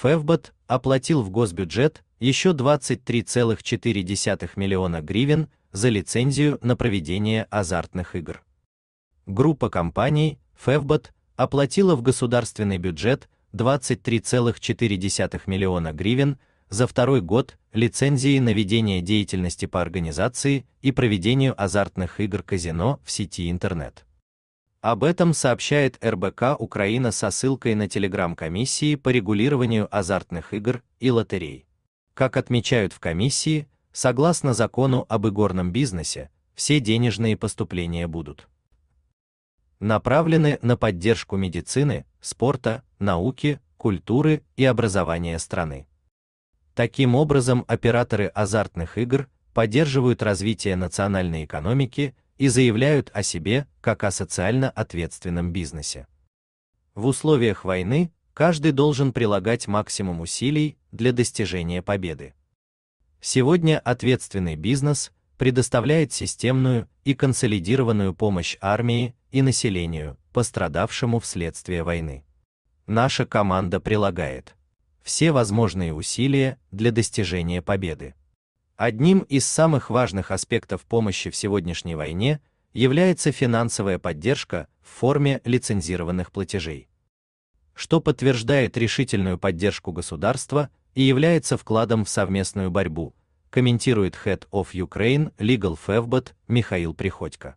ФЭВБОТ оплатил в госбюджет еще 23,4 миллиона гривен за лицензию на проведение азартных игр. Группа компаний ФЭВБОТ оплатила в государственный бюджет 23,4 миллиона гривен за второй год лицензии на ведение деятельности по организации и проведению азартных игр казино в сети интернет. Об этом сообщает РБК Украина со ссылкой на телеграм-комиссии по регулированию азартных игр и лотерей. Как отмечают в комиссии, согласно закону об игорном бизнесе, все денежные поступления будут направлены на поддержку медицины, спорта, науки, культуры и образования страны. Таким образом, операторы азартных игр поддерживают развитие национальной экономики и заявляют о себе как о социально ответственном бизнесе. В условиях войны каждый должен прилагать максимум усилий для достижения победы. Сегодня ответственный бизнес предоставляет системную и консолидированную помощь армии и населению, пострадавшему вследствие войны. Наша команда прилагает все возможные усилия для достижения победы. Одним из самых важных аспектов помощи в сегодняшней войне является финансовая поддержка в форме лицензированных платежей, что подтверждает решительную поддержку государства и является вкладом в совместную борьбу, комментирует Head of Ukraine Legal Fevbot Михаил Приходько.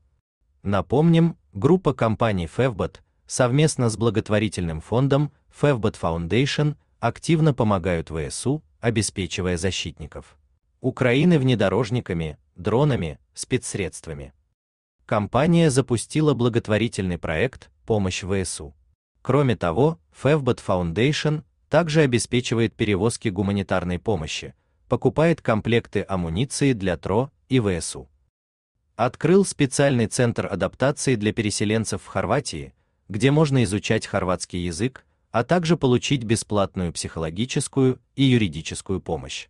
Напомним, группа компаний Fevbot совместно с благотворительным фондом Fevbot Foundation активно помогают ВСУ, обеспечивая защитников. Украины внедорожниками, дронами, спецсредствами. Компания запустила благотворительный проект «Помощь ВСУ». Кроме того, Favbot Foundation также обеспечивает перевозки гуманитарной помощи, покупает комплекты амуниции для ТРО и ВСУ. Открыл специальный центр адаптации для переселенцев в Хорватии, где можно изучать хорватский язык, а также получить бесплатную психологическую и юридическую помощь.